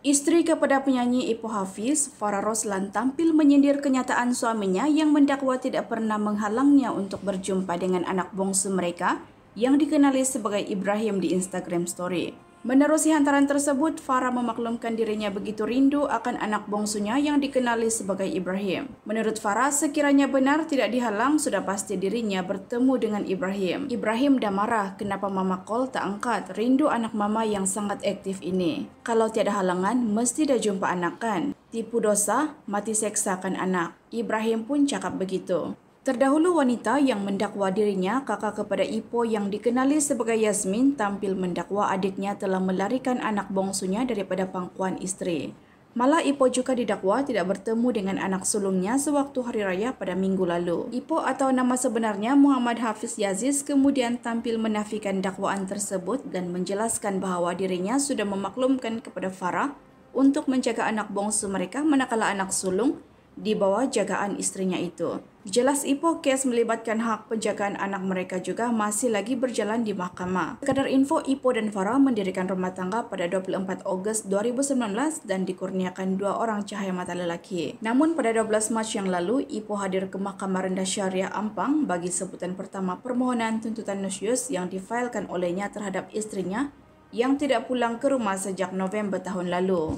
Isteri kepada penyanyi Ipo Hafiz, Farah Roslan tampil menyindir kenyataan suaminya yang mendakwa tidak pernah menghalangnya untuk berjumpa dengan anak bongsu mereka yang dikenali sebagai Ibrahim di Instagram story. Menerusi hantaran tersebut, Farah memaklumkan dirinya begitu rindu akan anak bongsunya yang dikenali sebagai Ibrahim. Menurut Farah, sekiranya benar tidak dihalang, sudah pasti dirinya bertemu dengan Ibrahim. Ibrahim dah marah kenapa Mama Kol tak angkat rindu anak Mama yang sangat aktif ini. Kalau tiada halangan, mesti dah jumpa anak kan? Tipu dosa, mati seksakan anak. Ibrahim pun cakap begitu. Terdahulu wanita yang mendakwa dirinya kakak kepada Ipo yang dikenali sebagai Yasmin tampil mendakwa adiknya telah melarikan anak bongsunya daripada pangkuan isteri. Malah Ipo juga didakwa tidak bertemu dengan anak sulungnya sewaktu hari raya pada minggu lalu. Ipo atau nama sebenarnya Muhammad Hafiz Yaziz kemudian tampil menafikan dakwaan tersebut dan menjelaskan bahawa dirinya sudah memaklumkan kepada Farah untuk menjaga anak bongsu mereka manakala anak sulung di bawah jagaan istrinya itu. Jelas Ipo kes melibatkan hak penjagaan anak mereka juga masih lagi berjalan di mahkamah. Sekadar info, Ipo dan Farah mendirikan rumah tangga pada 24 Ogos 2019 dan dikurniakan dua orang cahaya mata lelaki. Namun pada 12 Mac yang lalu, Ipo hadir ke Mahkamah Rendah Syariah Ampang bagi sebutan pertama permohonan tuntutan Nusyus yang difailkan olehnya terhadap istrinya yang tidak pulang ke rumah sejak November tahun lalu.